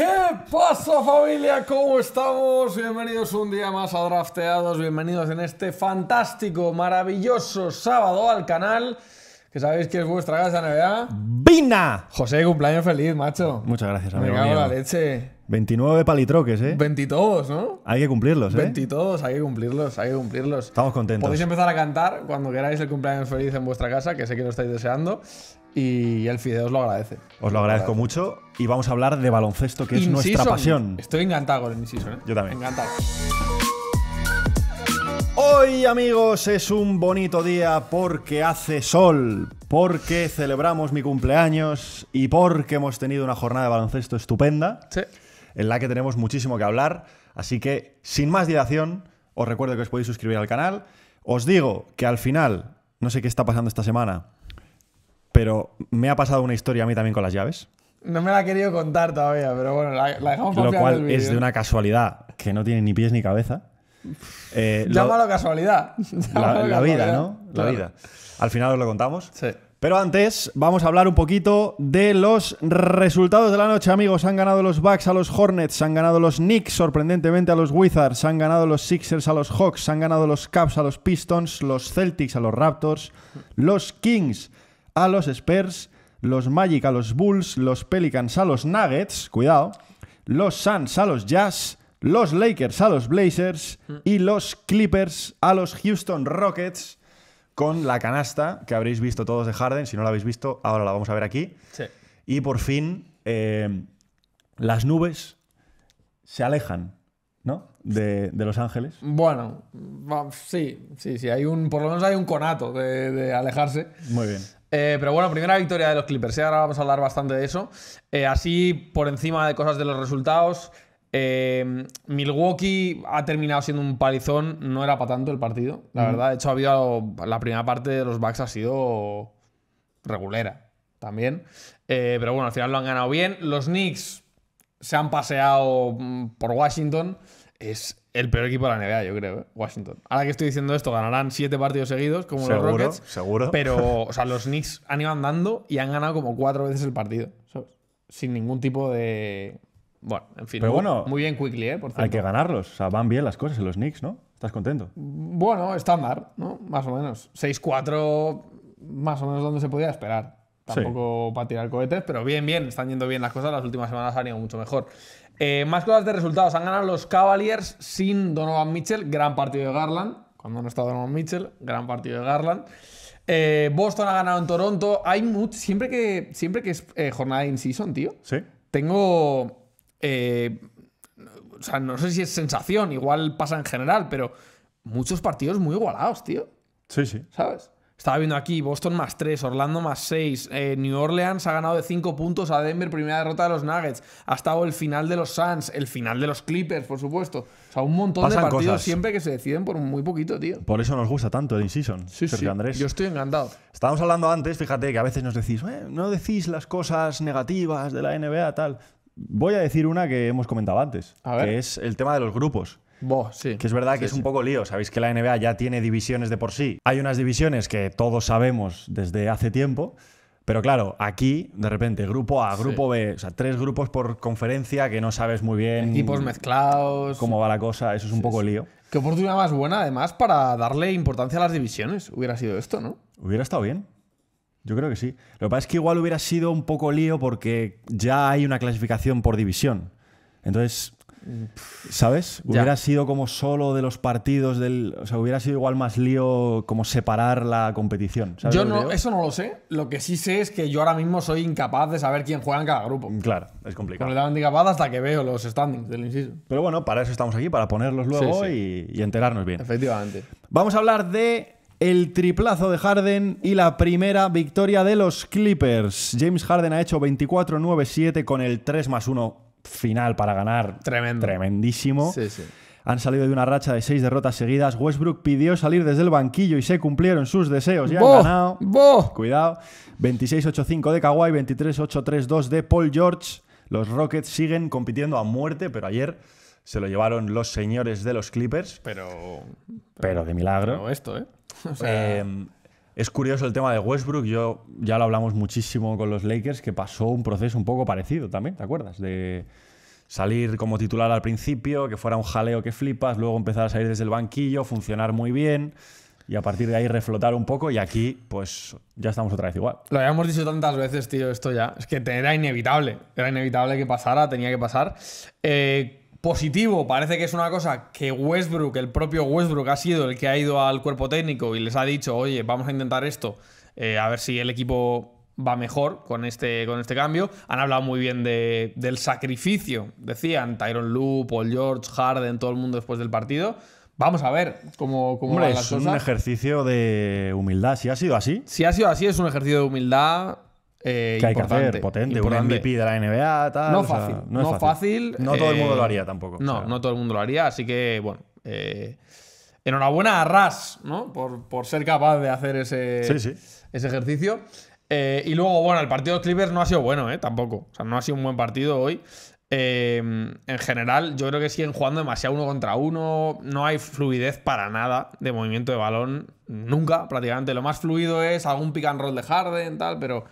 ¿Qué pasa familia? ¿Cómo estamos? Bienvenidos un día más a Drafteados, bienvenidos en este fantástico, maravilloso sábado al canal, que sabéis que es vuestra casa de Navidad. ¡Vina! José, cumpleaños feliz, macho. Muchas gracias, amigo. Me cago la leche. 29 palitroques, ¿eh? 22, ¿no? Hay que cumplirlos, ¿eh? 22, hay que cumplirlos, hay que cumplirlos. Estamos contentos. Podéis empezar a cantar cuando queráis el cumpleaños feliz en vuestra casa, que sé que lo estáis deseando. Y el fideo os lo agradece. Os lo agradezco mucho. Y vamos a hablar de baloncesto, que es nuestra pasión. Estoy encantado con el Inciso, ¿eh? Yo también. Encantado. Hoy amigos es un bonito día porque hace sol, porque celebramos mi cumpleaños y porque hemos tenido una jornada de baloncesto estupenda. Sí en la que tenemos muchísimo que hablar. Así que, sin más dilación, os recuerdo que os podéis suscribir al canal. Os digo que al final, no sé qué está pasando esta semana, pero me ha pasado una historia a mí también con las llaves. No me la he querido contar todavía, pero bueno, la, dejamos para Lo cual es de una casualidad que no tiene ni pies ni cabeza. Eh, Llámalo casualidad. la, vida, ¿no? La vida. Al final os lo contamos. Sí. Pero antes, vamos a hablar un poquito de los resultados de la noche, amigos. Han ganado los Bucks a los Hornets, han ganado los Knicks, sorprendentemente a los Wizards, han ganado los Sixers a los Hawks, han ganado los Caps a los Pistons, los Celtics a los Raptors, los Kings a los Spurs, los Magic a los Bulls, los Pelicans a los Nuggets, cuidado, los Suns a los Jazz, los Lakers a los Blazers y los Clippers a los Houston Rockets con la canasta que habréis visto todos de Harden. Si no la habéis visto, ahora la vamos a ver aquí. Y por fin, eh, las nubes se alejan, ¿no? De, Los Ángeles. Bueno, sí, sí, sí. Hay un, por lo menos hay un conato de, alejarse. Muy bien. Eh, pero bueno, primera victoria de los Clippers. ¿eh? Ahora vamos a hablar bastante de eso. así, por encima de cosas de los resultados. Em, Milwaukee ha terminado siendo un palizón, no era para tanto el partido, la verdad. De hecho, ha habido, la primera parte de los Bucks ha sido regulera también. Eh, pero bueno, al final lo han ganado bien. Los Knicks se han paseado mm, por Washington. Es el peor equipo de la NBA, yo creo, ¿eh? Washington. Ahora que estoy diciendo esto, ganarán siete partidos seguidos, como los Rockets. Seguro. Pero, o sea, los Knicks han ido andando y han ganado como cuatro veces el partido, Sin ningún tipo de, bueno, en fin. muy, bien Quickly, ¿eh? Por cierto. Hay que ganarlos. O sea, van bien las cosas en los Knicks, ¿no? ¿Estás contento? Bueno, estándar, ¿no? Más o menos. 6-4, más o menos donde se podía esperar. Tampoco para tirar cohetes, pero bien, bien. Están yendo bien las cosas. Las últimas semanas han ido mucho mejor. Eh, más cosas de resultados. Han ganado los Cavaliers sin Donovan Mitchell. Gran partido de Garland. Cuando no está Donovan Mitchell, gran partido de Garland. Eh, Boston ha ganado en Toronto. Hay siempre que, siempre que es eh, jornada in season, tío. Sí. Tengo eh, o sea, no sé si es sensación, igual pasa en general, pero muchos partidos muy igualados, tío. Sí, sí. ¿Sabes? Estaba viendo aquí Boston más 3, Orlando más 6, eh, New Orleans ha ganado de 5 puntos a Denver, primera derrota de los Nuggets, ha estado el final de los Suns, el final de los Clippers, por supuesto. O sea, un montón de partidos siempre que se deciden por muy poquito, tío. Por eso nos gusta tanto el in-season, sí, sí. Andrés. Yo estoy encantado. Estábamos hablando antes, fíjate, que a veces nos decís, no decís las cosas negativas de la NBA, tal. Voy a decir una que hemos comentado antes, que es el tema de los grupos. sí. Que es verdad que es un poco lío. Sabéis que la NBA ya tiene divisiones de por sí. Hay unas divisiones que todos sabemos desde hace tiempo. Pero claro, aquí, de repente, grupo A, grupo B, o sea, tres grupos por conferencia que no sabes muy bien. Equipos mezclados. Cómo va la cosa, eso es un poco lío. Qué oportunidad más buena, además, para darle importancia a las divisiones. Hubiera sido esto, ¿no? Hubiera estado bien. Yo creo que sí. Lo que pasa es que igual hubiera sido un poco lío porque ya hay una clasificación por división. Entonces, ¿sabes? Hubiera sido como solo de los partidos del. O sea, hubiera sido igual más lío como separar la competición. yo no, eso no lo sé. Lo que sí sé es que yo ahora mismo soy incapaz de saber quién juega en cada grupo. Mm, claro, es complicado. Completamente incapaz hasta que veo los standings del inciso. Pero bueno, para eso estamos aquí, para ponerlos luego y enterarnos bien. Efectivamente. Vamos a hablar de el triplazo de Harden y la primera victoria de los Clippers. James Harden ha hecho 24-9-7 con el 3 más 1 final para ganar. Tremendo. Tremendísimo. Sí, sí. Han salido de una racha de seis derrotas seguidas. Westbrook pidió salir desde el banquillo y se cumplieron sus deseos. Ya han ganado. Cuidado. 26-8-5 de Kawhi, 23-8-3-2 de Paul George. Los Rockets siguen compitiendo a muerte, pero ayer se lo llevaron los señores de los Clippers. Pero. Pero, de milagro. esto, ¿eh? eh, Es curioso el tema de Westbrook. Yo ya lo hablamos muchísimo con los Lakers, que pasó un proceso un poco parecido también, ¿te acuerdas? De salir como titular al principio, que fuera un jaleo que flipas, luego empezar a salir desde el banquillo, funcionar muy bien y a partir de ahí reflotar un poco y aquí pues ya estamos otra vez igual. Lo habíamos dicho tantas veces, tío, esto ya. Es que era inevitable, era inevitable que pasara, tenía que pasar. Eh, Positivo, parece que es una cosa que Westbrook, el propio Westbrook, ha sido el que ha ido al cuerpo técnico y les ha dicho, oye, vamos a intentar esto, eh, a ver si el equipo va mejor con este, con este cambio. Han hablado muy bien de, del sacrificio, decían Tyron Lue, Paul George, Harden, todo el mundo después del partido. Vamos a ver cómo, cómo es un ejercicio de humildad. Si ha sido así. Si ha sido así, es un ejercicio de humildad eh, que hay importante, potente, un MVP de la NBA, No fácil. no, fácil. No todo el mundo lo eh, haría tampoco. No, no todo el mundo lo haría, así que, bueno. Eh, enhorabuena a Ras, ¿no? Por, ser capaz de hacer ese, ejercicio. y luego, bueno, el partido de Clippers no ha sido bueno, ¿eh? Tampoco. O sea, no ha sido un buen partido hoy. en general, yo creo que siguen jugando demasiado uno contra uno. No hay fluidez para nada de movimiento de balón. Nunca, prácticamente. Lo más fluido es algún pick and roll de Harden, tal, pero.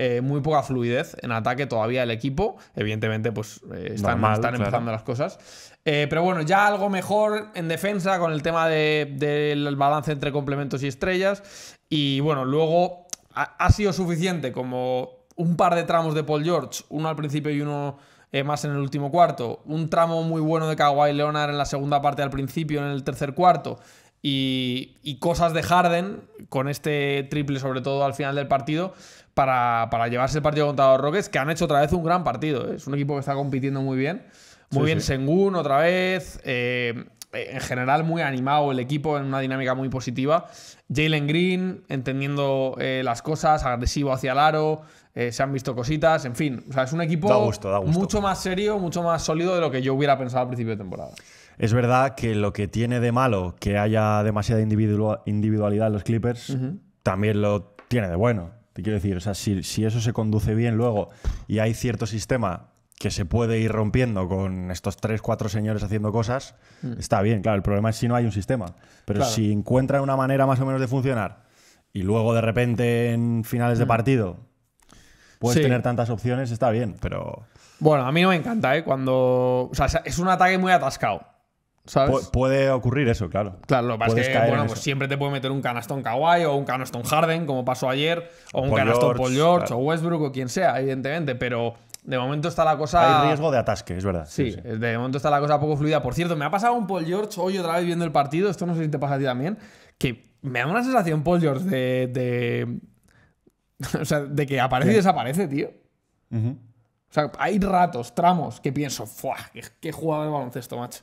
Eh, muy poca fluidez en ataque todavía el equipo. Evidentemente, pues eh, están, empezando las cosas. Eh, pero bueno, ya algo mejor en defensa con el tema del balance entre complementos y estrellas. Y bueno, luego ha, sido suficiente como un par de tramos de Paul George, uno al principio y uno más en el último cuarto. Un tramo muy bueno de Kawhi Leonard en la segunda parte al principio, en el tercer cuarto. Y, y, cosas de Harden, con este triple sobre todo al final del partido, para, llevarse el partido contra los Rockets, que han hecho otra vez un gran partido. ¿eh? Es un equipo que está compitiendo muy bien. Muy bien Sengún, otra vez. Eh, eh, en general muy animado el equipo en una dinámica muy positiva. Jalen Green entendiendo las cosas, agresivo hacia el aro, se han visto cositas, en fin, sea, es un equipo mucho más serio, mucho más sólido de lo que yo hubiera pensado al principio de temporada. Es verdad que lo que tiene de malo que haya demasiada individualidad en los Clippers, también lo tiene de bueno quiero decir, o sea, si, eso se conduce bien luego y hay cierto sistema que se puede ir rompiendo con estos tres, cuatro señores haciendo cosas, mm. está bien, claro. El problema es si no hay un sistema. Pero si encuentran una manera más o menos de funcionar y luego de repente en finales de mm. partido puedes tener tantas opciones, está bien, pero... Bueno, a mí no me encanta, ¿eh? Cuando... O sea, es un ataque muy atascado puede ocurrir eso, claro. Claro, lo que pasa es que bueno, pues siempre te puede meter un canastón Kawhi o un canastón Harden, como pasó ayer, o un canastón Paul George o Westbrook o quien sea, evidentemente, pero de momento está la cosa. Hay riesgo de atasque, es verdad. Sí, de momento está la cosa poco fluida. Por cierto, me ha pasado un Paul George hoy otra vez viendo el partido, esto no sé si te pasa a ti también, que me da una sensación Paul George de. o sea, de que aparece y desaparece, tío. O sea, hay ratos, tramos que pienso, ¡fuah! ¡Qué, jugador de baloncesto, macho!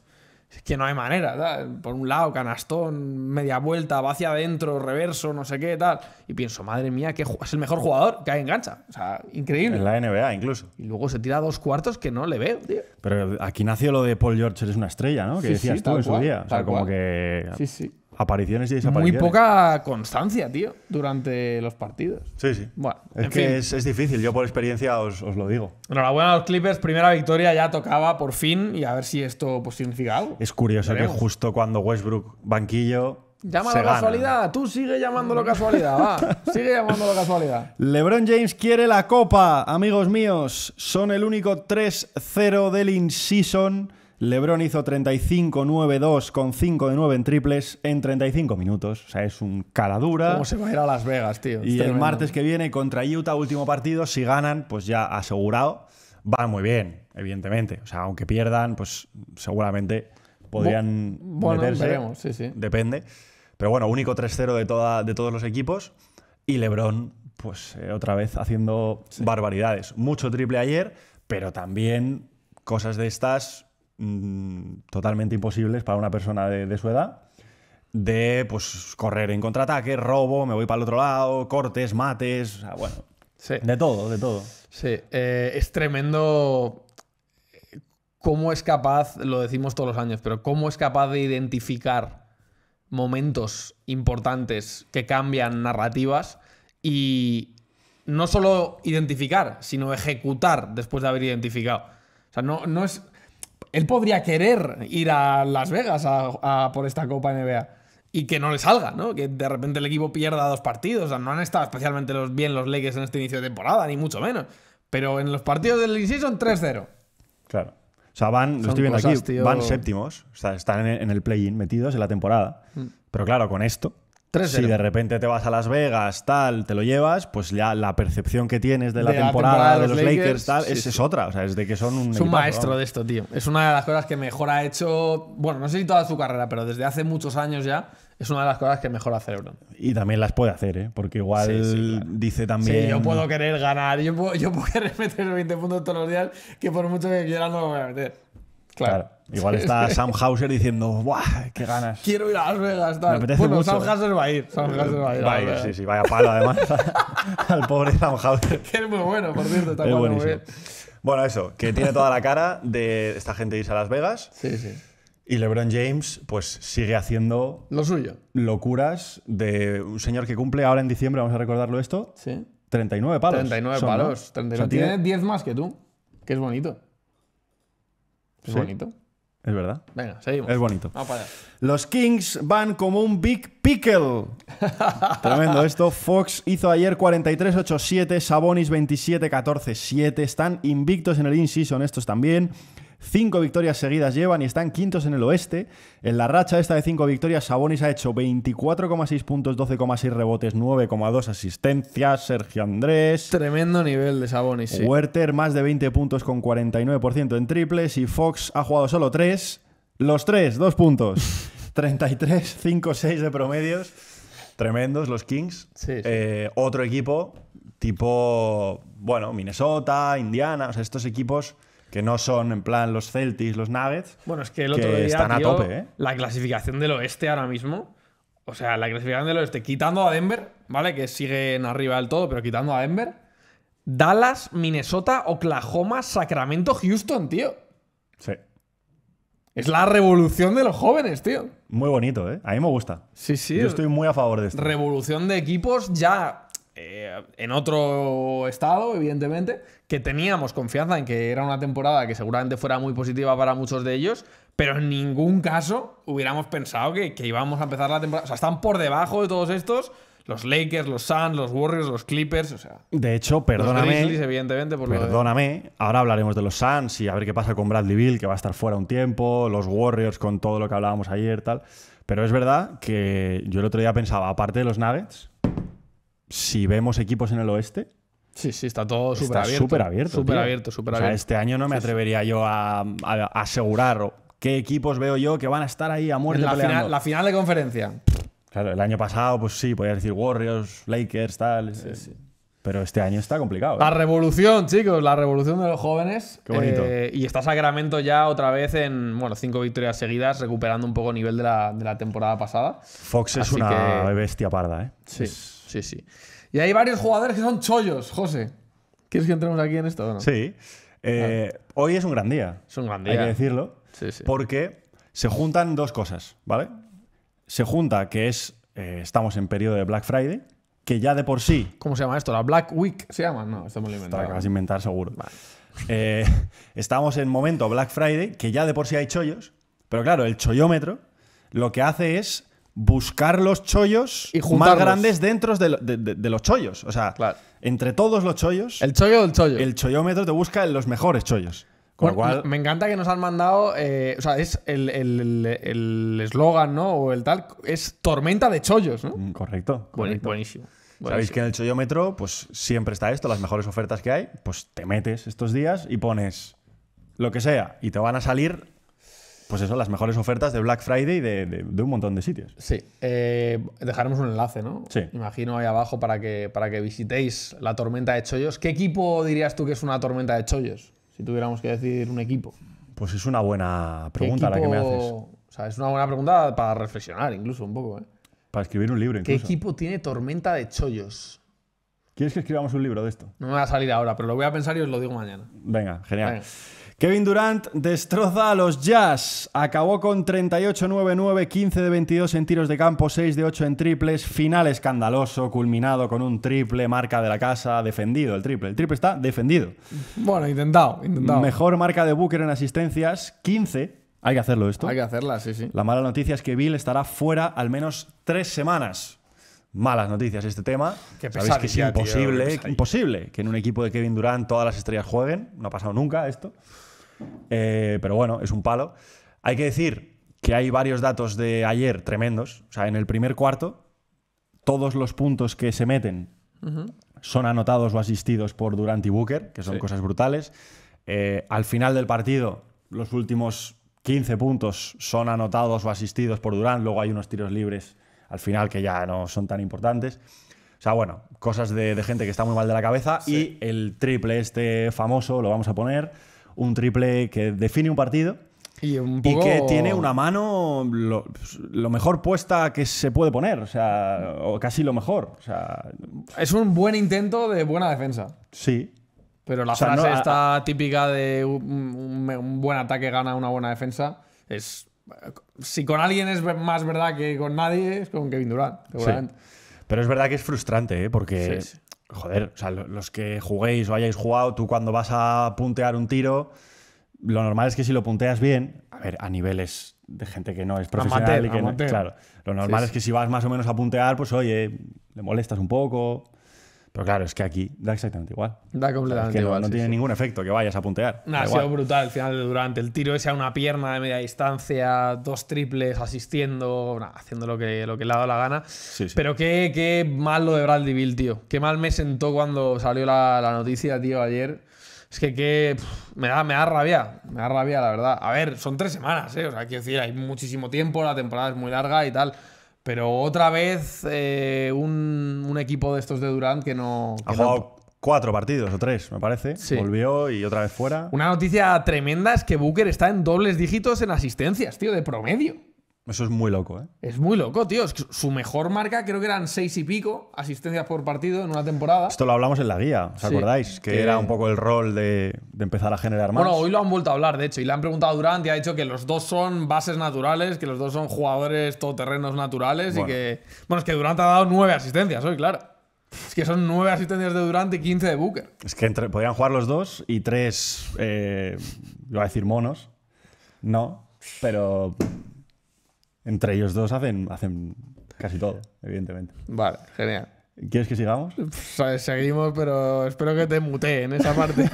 que no hay manera, Por un lado, canastón, media vuelta, va hacia adentro, reverso, no sé qué, tal. Y pienso, madre mía, que es el mejor jugador que hay en gancha. O sea, increíble. En la NBA incluso. Y luego se tira dos cuartos que no le veo, tío. Pero aquí nació lo de Paul George, eres una estrella, ¿no? Que sí, decías tú en su día. O sea, como que. Sí, sí apariciones y desapariciones. Muy poca constancia, tío, durante los partidos. Sí, sí. Bueno, es Es, difícil, yo por experiencia os, lo digo. Enhorabuena a los Clippers, primera victoria ya tocaba por fin y a ver si esto pues, significa algo. Es curioso que justo cuando Westbrook banquillo. Llámalo casualidad, tú sigue llamándolo casualidad, va. Sigue llamándolo casualidad. LeBron James quiere la copa, amigos míos. Son el único 3-0 del in-season LeBron hizo 35-9-2 con 5 de 9 en triples en 35 minutos. O sea, es un caladura. dura. ¿Cómo se va a ir a Las Vegas, tío? y el martes que viene contra Utah, último partido, si ganan, pues ya asegurado. Va muy bien, evidentemente. O sea, aunque pierdan, pues seguramente podrían bueno, meterse. sí, sí. Depende. Pero bueno, único 3-0 de, de todos los equipos. Y LeBron, pues eh, otra vez haciendo barbaridades. Mucho triple ayer, pero también cosas de estas Mm, totalmente imposibles para una persona de, su edad. De pues correr en contraataque, robo, me voy para el otro lado, cortes, mates. bueno. De todo, de todo. Sí. Eh, es tremendo eh, cómo es capaz, lo decimos todos los años, pero cómo es capaz de identificar momentos importantes que cambian narrativas y no solo identificar, sino ejecutar después de haber identificado. O sea, no, no es. Él podría querer ir a Las Vegas por esta Copa NBA y que no le salga, ¿no? Que de repente el equipo pierda dos partidos. O sea, no han estado especialmente bien los Lakers en este inicio de temporada, ni mucho menos. Pero en los partidos del Elite son 3-0. Claro. O sea, van, lo estoy viendo aquí, van séptimos, o sea, están en el play-in metidos en la temporada. Mm. Pero claro, con esto, si de repente te vas a Las Vegas, tal, te lo llevas, pues ya la percepción que tienes de la, temporada, de los Lakers, tal, es, otra. O sea, es de que son un. maestro de esto, tío. Es una de las cosas que mejor ha hecho. Bueno, no sé si toda su carrera, pero desde hace muchos años ya. Es una de las cosas que mejor hace Lebron. Y también las puede hacer, ¿eh? Porque igual dice también. Sí, yo puedo querer ganar, yo puedo, yo puedo querer meter 20 puntos todos los días, que por mucho que quiera no lo voy a meter. Claro. Igual está Sam Hauser diciendo, guau, ¡Qué ganas! Quiero ir a Las Vegas. Tal. Me apetece bueno, Sam Hauser va a ir. Sam Hauser va a ir. Va sí, sí. Vaya palo, además. al pobre Sam Hauser. Que es muy bueno, por cierto. Está muy bien. Bueno, eso. Que tiene toda la cara de esta gente irse a Las Vegas. Sí, sí. Y LeBron James, pues sigue haciendo. Lo suyo. Locuras de un señor que cumple ahora en diciembre, vamos a recordarlo esto. Sí. 39 palos. 39 palos. tiene 10 más que tú, que es bonito. Es bonito. Es verdad. Venga, seguimos. Es bonito. Vamos para Los Kings van como un Big Pickle. Tremendo esto. Fox hizo ayer 43-8-7, Sabonis 27-14-7. Están invictos en el in-season estos también. Cinco victorias seguidas llevan y están quintos en el oeste. En la racha esta de cinco victorias, Sabonis ha hecho 24,6 puntos, 12,6 rebotes, 9,2 asistencias. Sergio Andrés. Tremendo nivel de Sabonis. Sí. más de 20 puntos con 49% en triples. Y Fox ha jugado solo tres. Los tres, dos puntos. 33, 5, 6 de promedios. Tremendos los Kings. Eh, otro equipo tipo, bueno, Minnesota, Indiana, o sea, estos equipos que no son en plan los Celtics, los Nuggets. Bueno, es que el otro día están a tope, ¿eh? la clasificación del oeste ahora mismo, o sea, la clasificación del oeste, quitando a Denver, ¿vale? Que siguen arriba del todo, pero quitando a Denver, Dallas, Minnesota, Oklahoma, Sacramento, Houston, tío. Sí. Es la revolución de los jóvenes, tío. Muy bonito, ¿eh? A mí me gusta. Sí, sí. Yo estoy muy a favor de esto. Revolución de equipos ya eh, en otro estado, evidentemente, que teníamos confianza en que era una temporada que seguramente fuera muy positiva para muchos de ellos, pero en ningún caso hubiéramos pensado que, íbamos a empezar la temporada. O sea, están por debajo de todos estos los Lakers, los Suns, los Warriors, los Clippers, o sea. De hecho, perdóname. evidentemente, perdóname. Ahora hablaremos de los Suns y a ver qué pasa con Bradley Bill, que va a estar fuera un tiempo, los Warriors con todo lo que hablábamos ayer, tal. Pero es verdad que yo el otro día pensaba, aparte de los Nuggets, si vemos equipos en el oeste. Sí, sí, está todo súper abierto. Súper abierto. Súper abierto, este año no me atrevería yo a, asegurar qué equipos veo yo que van a estar ahí a muerte. La, Final, la de conferencia. Claro, el año pasado, pues sí, podías decir Warriors, Lakers, tal. Eh, pero este año está complicado. La ¿eh? revolución, chicos, la revolución de los jóvenes. Qué bonito. Eh, y está Sacramento ya otra vez en, bueno, cinco victorias seguidas, recuperando un poco el nivel de la, de la temporada pasada. Fox es una bestia parda, ¿eh? Sí. Sí, sí. Y hay varios jugadores que son chollos, José. ¿Quieres que entremos aquí en esto o no? Sí. Eh, hoy es un gran día. Es un gran día. Hay que decirlo. Sí, sí. Porque se juntan dos cosas, ¿vale? Se junta que es. Eh, estamos en periodo de Black Friday, que ya de por sí. ¿Cómo se llama esto? ¿La Black Week se llama? No, estamos inventando. Lo vas de inventar seguro. Eh, estamos en momento Black Friday, que ya de por sí hay chollos, pero claro, el chollómetro lo que hace es buscar los chollos más grandes dentro de, los chollos. O sea, entre todos los chollos. El chollo del chollo. El chollómetro te busca los mejores chollos. Con cual... Me encanta que nos han mandado. Eh, o sea, es el eslogan, ¿no? O el tal. Es tormenta de chollos, ¿no? Mm, correcto. Buenísimo. Sabéis que en el chollómetro, pues siempre está esto, las mejores ofertas que hay. Pues te metes estos días y pones lo que sea. Y te van a salir pues eso, las mejores ofertas de Black Friday de, de, un montón de sitios. Sí, eh, dejaremos un enlace, ¿no? Sí. Imagino ahí abajo para que, para que visitéis la tormenta de chollos. ¿Qué equipo dirías tú que es una tormenta de chollos? Si tuviéramos que decir un equipo. Pues es una buena pregunta la que me haces. O sea, es una buena pregunta para reflexionar incluso un poco, ¿eh? Para escribir un libro incluso. ¿Qué equipo tiene tormenta de chollos? ¿Quieres que escribamos un libro de esto? No me va a salir ahora, pero lo voy a pensar y os lo digo mañana. Venga, genial. Kevin Durant destroza a los Jazz. Acabó con 38-9-9, 15 de 22 en tiros de campo, 6 de 8 en triples. Final escandaloso, culminado con un triple, marca de la casa, defendido el triple. El triple está defendido. Bueno, intentado, intentado. Mejor marca de Booker en asistencias, 15. Hay que hacerlo esto. Hay que hacerla, sí, sí. La mala noticia es que Bill estará fuera al menos tres semanas. Malas noticias este tema. Sabéis que es imposible, imposible que en un equipo de Kevin Durant todas las estrellas jueguen. No ha pasado nunca esto. Eh, pero bueno, es un palo. Hay que decir que hay varios datos de ayer tremendos. O sea, en el primer cuarto, todos los puntos que se meten son anotados o asistidos por Durant y Booker, que son cosas brutales. Eh, al final del partido, los últimos 15 puntos son anotados o asistidos por Durant. Luego hay unos tiros libres al final que ya no son tan importantes. O sea, bueno, cosas de, gente que está muy mal de la cabeza. Y el triple este famoso, lo vamos a poner un triple que define un partido. Y, que tiene una mano lo, mejor puesta que se puede poner, o sea, casi lo mejor. es un buen intento de buena defensa. Sí. Pero la frase esta típica de un, buen ataque gana una buena defensa es. Si con alguien es más verdad que con nadie, es con Kevin Durant, seguramente. Pero es verdad que es frustrante, ¿eh? porque joder, o sea, los que juguéis o hayáis jugado, tú cuando vas a puntear un tiro, lo normal es que si lo punteas bien, a ver, a niveles de gente que no es profesional y que no, claro, lo normal es que si vas más o menos a puntear, pues oye, le molestas un poco, pero claro, es que aquí da exactamente igual. Da completamente igual. No, tiene ningún efecto que vayas a puntear. ha sido brutal. el final, durante el tiro, ese a una pierna de media distancia, dos triples, asistiendo, haciendo lo que, lo que le ha dado la gana. Pero qué, qué, mal lo de Bradley Bill, tío. Qué mal me sentó cuando salió la, noticia, tío, ayer. Es que, me, da, me da rabia, me da rabia, la verdad. A ver, son tres semanas, ¿eh? O sea, decir, hay muchísimo tiempo, la temporada es muy larga y tal. Pero otra vez eh, un, equipo de estos de Durant que no. ha jugado cuatro partidos o tres, me parece. Volvió y otra vez fuera. Una noticia tremenda es que Booker está en dobles dígitos en asistencias, tío, de promedio. Eso es muy loco, ¿eh? Es muy loco, tío. Su mejor marca creo que eran seis y pico asistencias por partido en una temporada. Esto lo hablamos en la guía, ¿os acordáis? Que, era un poco el rol de, empezar a generar más. Bueno, hoy lo han vuelto a hablar, de hecho, y le han preguntado a Durant y ha dicho que los dos son bases naturales, que los dos son jugadores todoterrenos naturales y que... Bueno, es que Durant ha dado nueve asistencias hoy, claro. Es que son nueve asistencias de Durant y 15 de Booker. Es que entre, podían jugar los dos y tres, eh, iba a decir monos. No, pero entre ellos dos hacen, hacen casi todo, evidentemente. Vale, genial. ¿Quieres que sigamos? seguimos, pero espero que te en esa parte.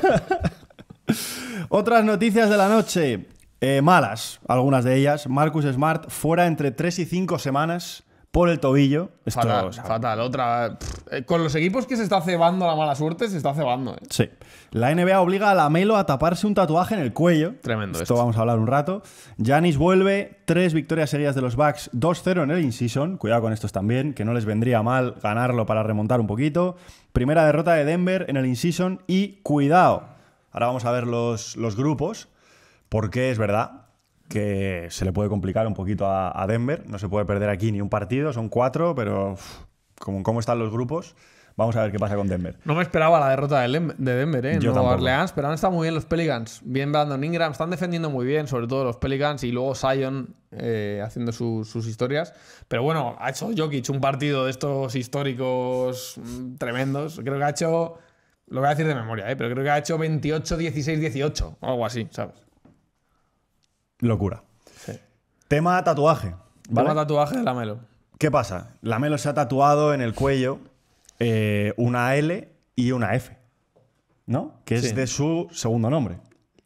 Otras noticias de la noche. Eh, malas, algunas de ellas. Marcus Smart fuera entre 3 y 5 semanas por el tobillo. fatal, fatal. Otra. Eh, con los equipos que se está cebando la mala suerte, se está cebando. Eh. Sí. La NBA obliga a Melo a taparse un tatuaje en el cuello. Tremendo. Esto, esto. vamos a hablar un rato. Janis vuelve, tres victorias seguidas de los Bucks, 2-0 en el in-season. Cuidado con estos también, que no les vendría mal ganarlo para remontar un poquito. Primera derrota de Denver en el in-season y cuidado. Ahora vamos a ver los, los grupos, porque es verdad que se le puede complicar un poquito a, Denver. No se puede perder aquí ni un partido, son cuatro, pero como cómo están los grupos. Vamos a ver qué pasa con Denver. No me esperaba la derrota de Denver, ¿eh? Yo Nueva Orleans, pero han estado muy bien los Pelicans. Bien Brandon Ingram, están defendiendo muy bien, sobre todo los Pelicans, y luego Zion eh, haciendo sus historias. Pero bueno, ha hecho Jokic un partido de estos históricos mm, tremendos. Creo que ha hecho, lo voy a decir de memoria, ¿eh? pero creo que ha hecho 28, 16, 18, algo así, ¿sabes? Locura. Tema tatuaje. Tema tatuaje de Lamelo. ¿Qué pasa? Lamelo se ha tatuado en el cuello eh, una L y una F. ¿No? Que es de su segundo nombre.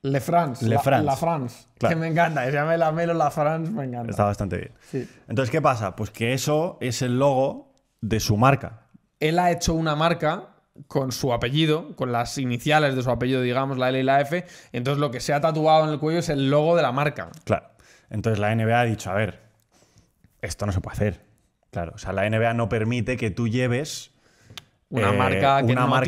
Le France. Le France. La, France. Que me encanta. se llama Lamelo La France, me encanta. Está bastante bien. Sí. Entonces, ¿qué pasa? Pues que eso es el logo de su marca. Él ha hecho una marca con su apellido, con las iniciales de su apellido, digamos, la L y la F. Entonces lo que se ha tatuado en el cuello es el logo de la marca. Claro. Entonces la NBA ha dicho, a ver, esto no se puede hacer. Claro, o sea, la NBA no permite que tú lleves una eh, marca que, no,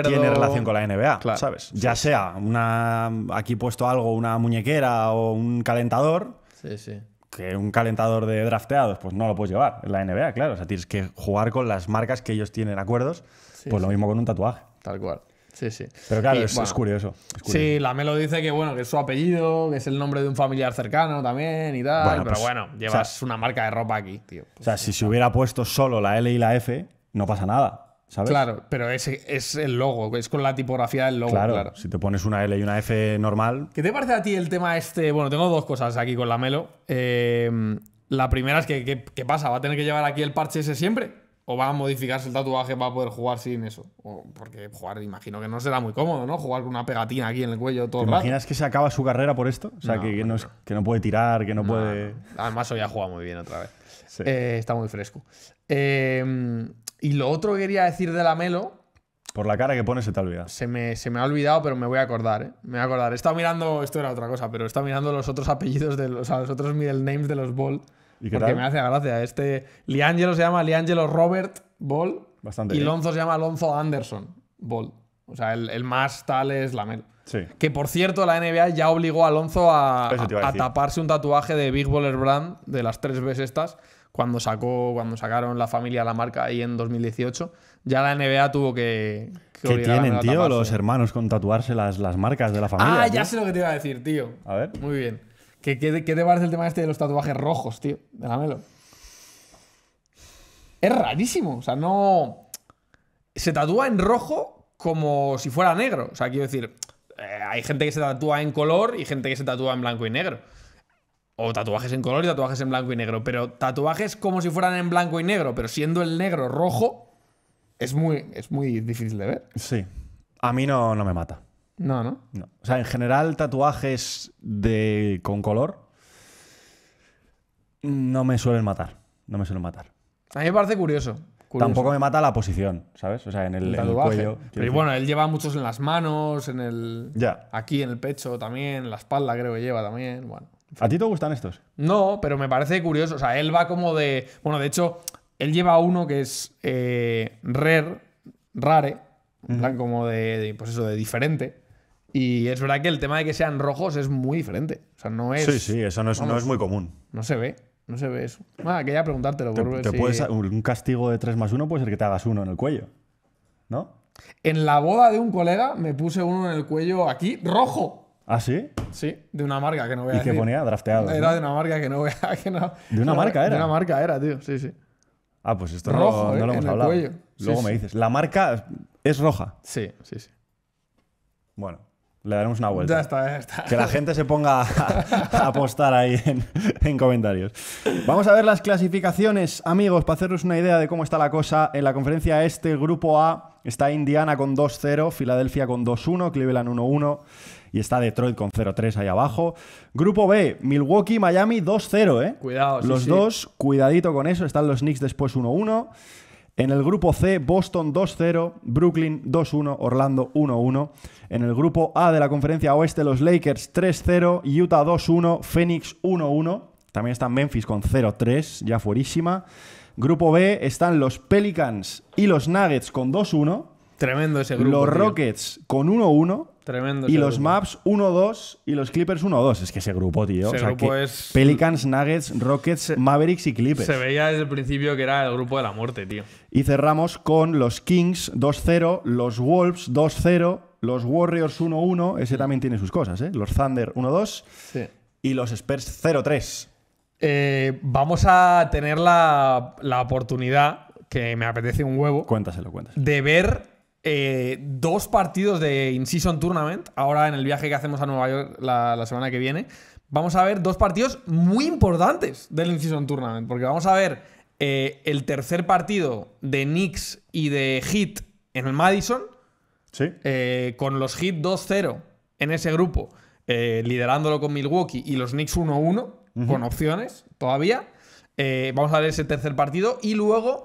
tiene relación con la NBA, ¿sabes? Ya sea una aquí puesto algo, una muñequera o un calentador. Sí, sí que un calentador de drafteados, pues no lo puedes llevar en la NBA, claro. O sea, tienes que jugar con las marcas que ellos tienen acuerdos, pues lo mismo con un tatuaje. Tal cual. Sí, sí. Pero claro, es, curioso, Sí, la Melo dice que bueno, que es su apellido, que es el nombre de un familiar cercano también y tal. pero pues, bueno, llevas una marca de ropa aquí, tío. o pues sea, si se hubiera puesto solo la L y la F, no pasa nada. Claro, pero es, es el logo, es con la tipografía del logo. Claro, si te pones una L y una F normal. ¿Qué te parece a ti el tema este? Bueno, tengo dos cosas aquí con la Melo. Eh, la primera es que, ¿qué, pasa? ¿Va a tener que llevar aquí el parche ese siempre? ¿O va a modificarse el tatuaje para poder jugar sin eso? porque jugar, imagino que no será muy cómodo, ¿no? Jugar con una pegatina aquí en el cuello todo el rato. imaginas que se acaba su carrera por esto? O sea, que, no, puede tirar, que no, puede. Además, hoy ha jugado muy bien otra vez. Eh, está muy fresco. Eh, y lo otro que quería decir de la Por la cara que pone se te olvida. Se me, se me ha olvidado, pero me voy a acordar, ¿eh? Me voy a acordar. He estado mirando, esto era otra cosa, pero he mirando los otros apellidos, de los, o sea, los otros middle names de los Ball. ¿Y porque me hace gracia. Este Liangelo se llama Liangelo Robert Ball. Bastante. Y Lonzo se llama Lonzo Anderson Ball. O sea, el, más tal es Lamelo. Sí. Que por cierto, la NBA ya obligó a Alonso a, taparse un tatuaje de Big Baller Brand de las tres veces estas cuando sacó, cuando sacaron la familia la marca ahí en 2018, ya la NBA tuvo que. que ¿Qué tienen, tío, los hermanos con tatuarse las, las, marcas de la familia? Ah, ya sé lo que te iba a decir, tío. A ver. Muy bien. ¿Qué, qué, te parece el tema este de los tatuajes rojos, tío? De la Es rarísimo. O sea, no. Se tatúa en rojo como si fuera negro. O sea, quiero decir, eh, hay gente que se tatúa en color y gente que se tatúa en blanco y negro. O tatuajes en color y tatuajes en blanco y negro. Pero tatuajes como si fueran en blanco y negro, pero siendo el negro rojo, es muy, es muy difícil de ver. Sí. A mí no, no me mata. No, ¿no? No. O sea, en general, tatuajes de, con color no me suelen matar. No me suelen matar. A mí me parece curioso. Tampoco me mata la posición, ¿sabes? O sea, en el, cuello. Pero bueno, él lleva muchos en las manos, en el. Aquí en el pecho también, en la espalda creo que lleva también. Bueno. ¿A ti te gustan estos? No, pero me parece curioso. O sea, él va como de. Bueno, de hecho, él lleva uno que es eh, rare, rare, plan como de, Pues eso, de diferente. Y es verdad que el tema de que sean rojos es muy diferente. O sea, no es. Sí, sí, eso no es, no es muy común. No se ve. No se ve eso. Ah, quería preguntártelo. Te, puedes, un castigo de 3 más 1 puede ser que te hagas uno en el cuello. ¿No? En la boda de un colega me puse uno en el cuello aquí, rojo. ¿Ah, sí? Sí, de una marca que no voy a ¿Y qué ponía? Drafteado. Era de una marca que no voy a... Que no, ¿De una marca era? De una marca era, tío, sí, sí. Ah, pues esto Rojo, no, lo eh, hemos hablado. cuello. Luego me dices, la marca es roja. Sí, sí, sí. Bueno, le daremos una vuelta. Ya está, ya está. Que la gente se ponga a, apostar ahí en, en, comentarios. Vamos a ver las clasificaciones, amigos, para haceros una idea de cómo está la cosa. En la conferencia este, grupo A, está Indiana con 2-0, Filadelfia con 2-1, Cleveland 1-1 y está Detroit con 0-3 ahí abajo. Grupo B, Milwaukee, Miami 2-0, ¿eh? Cuidado, Los dos, cuidadito con eso. Están los Knicks después 1-1. En el grupo C, Boston 2-0, Brooklyn 2-1, Orlando 1-1. En el grupo A de la conferencia oeste, los Lakers 3-0, Utah 2-1, Phoenix 1-1. También está Memphis con 0-3, ya fuerísima. Grupo B están los Pelicans y los Nuggets con 2-1. Tremendo ese grupo. Los Rockets con 1-1. Tremendo. Y los Maps 1-2 y los Clippers 1-2. Es que ese grupo, tío. Ese grupo es... Pelicans, Nuggets, Rockets, Mavericks y Clippers. Se veía desde el principio que era el grupo de la muerte, tío. Y cerramos con los Kings 2-0, los Wolves 2-0, los Warriors 1-1. Ese mm. también tiene sus cosas, ¿eh? Los Thunder 1-2 sí. y los Spurs 0-3. Eh, vamos a tener la, la oportunidad, que me apetece un huevo. Cuéntaselo, cuéntaselo. De ver eh, dos partidos de In-Season Tournament, ahora en el viaje que hacemos a Nueva York la, semana que viene, vamos a ver dos partidos muy importantes del In-Season Tournament, porque vamos a ver eh, el tercer partido de Knicks y de Heat en el Madison, eh, con los Heat 2-0 en ese grupo, liderándolo con Milwaukee y los Knicks 1-1, con opciones todavía. vamos a ver ese tercer partido y luego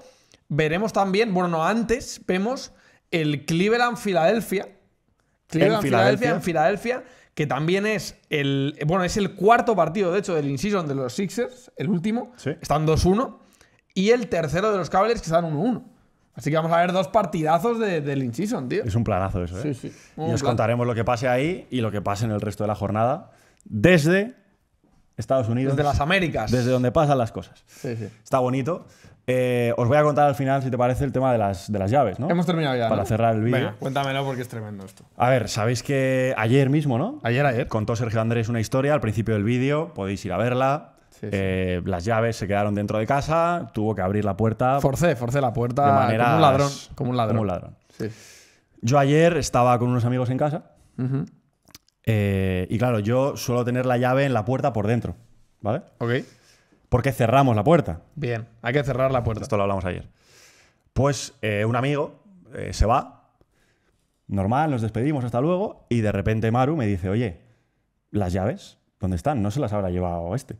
veremos también, bueno, no, antes vemos el Cleveland philadelphia Cleveland Filadelfia, que también es el. Bueno, es el cuarto partido, de hecho, del in de los Sixers, el último. Sí. Están 2-1. Y el tercero de los Cavaliers, que están 1-1. Así que vamos a ver dos partidazos del in tío. Es un planazo eso, ¿eh? Sí, sí. y os contaremos lo que pase ahí y lo que pase en el resto de la jornada desde Estados Unidos. Desde las Américas. Desde donde pasan las cosas. Sí, sí. Está bonito. Eh, os voy a contar al final, si te parece, el tema de las, de las llaves, ¿no? Hemos terminado ya. Para cerrar el vídeo. cuéntamelo porque es tremendo esto. A ver, sabéis que ayer mismo, ¿no? Ayer, ayer. Contó Sergio Andrés una historia al principio del vídeo, podéis ir a verla. Eh, las llaves se quedaron dentro de casa, tuvo que abrir la puerta. Forcé, forcé la puerta de como un ladrón. Como un ladrón. Sí. Yo ayer estaba con unos amigos en casa eh, y claro, yo suelo tener la llave en la puerta por dentro, ¿vale? Ok porque cerramos la puerta. Bien, hay que cerrar la puerta. Esto lo hablamos ayer. Pues eh, un amigo eh, se va, normal, nos despedimos, hasta luego, y de repente Maru me dice, oye, las llaves, ¿dónde están? No se las habrá llevado este.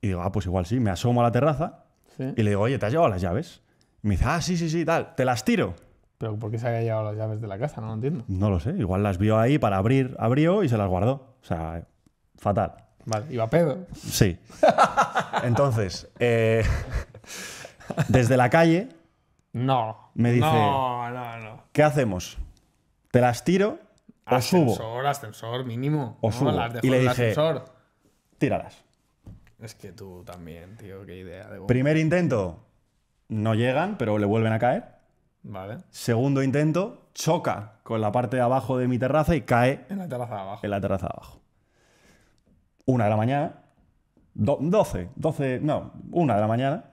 Y digo, ah, pues igual sí, me asomo a la terraza y le digo, oye, ¿te has llevado las llaves? Y me dice, ah, sí, sí, sí, tal, te las tiro. Pero ¿por qué se había llevado las llaves de la casa? No lo entiendo. No lo sé, igual las vio ahí para abrir, abrió y se las guardó. O sea, fatal. Vale, iba pedo. Sí. Entonces, eh, desde la calle No. me dice, No, no, no. ¿qué hacemos? ¿Te las tiro o subo? Ascensor, ascensor, mínimo. Y le dije- Tíralas. Es que tú también, tío, qué idea Primer intento, no llegan, pero le vuelven a caer. Vale. Segundo intento, choca con la parte de abajo de mi terraza y cae En la terraza en la terraza de abajo una de la mañana, 12, 12, no, una de la mañana.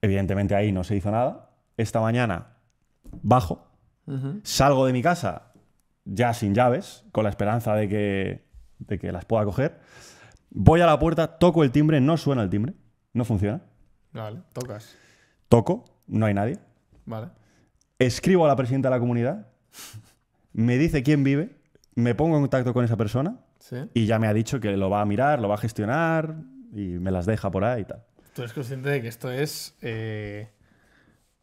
Evidentemente ahí no se hizo nada. Esta mañana bajo, salgo de mi casa ya sin llaves, con la esperanza de que, de que las pueda coger. Voy a la puerta, toco el timbre, no suena el timbre, no funciona. Vale, tocas. Toco, no hay nadie. Vale. Escribo a la presidenta de la comunidad, me dice quién vive, me pongo en contacto con esa persona, y ya me ha dicho que lo va a mirar, lo va a gestionar y me las deja por ahí y tal. Tú eres consciente de que esto es eh,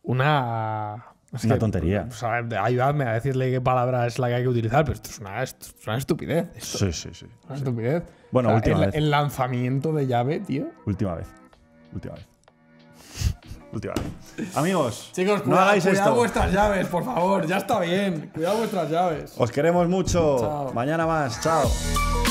una. tontería. Ayudadme a a decirle qué palabra es la que hay que utilizar, pero esto es una, estupidez. Sí, sí, sí. Una estupidez. Bueno, última vez. El lanzamiento de llave, tío. Última vez. Última vez última Amigos, Chicos, no hagáis cuidado vuestras llaves, por favor. Ya está bien. Cuidado vuestras llaves. Os queremos mucho. Mañana más. Chao.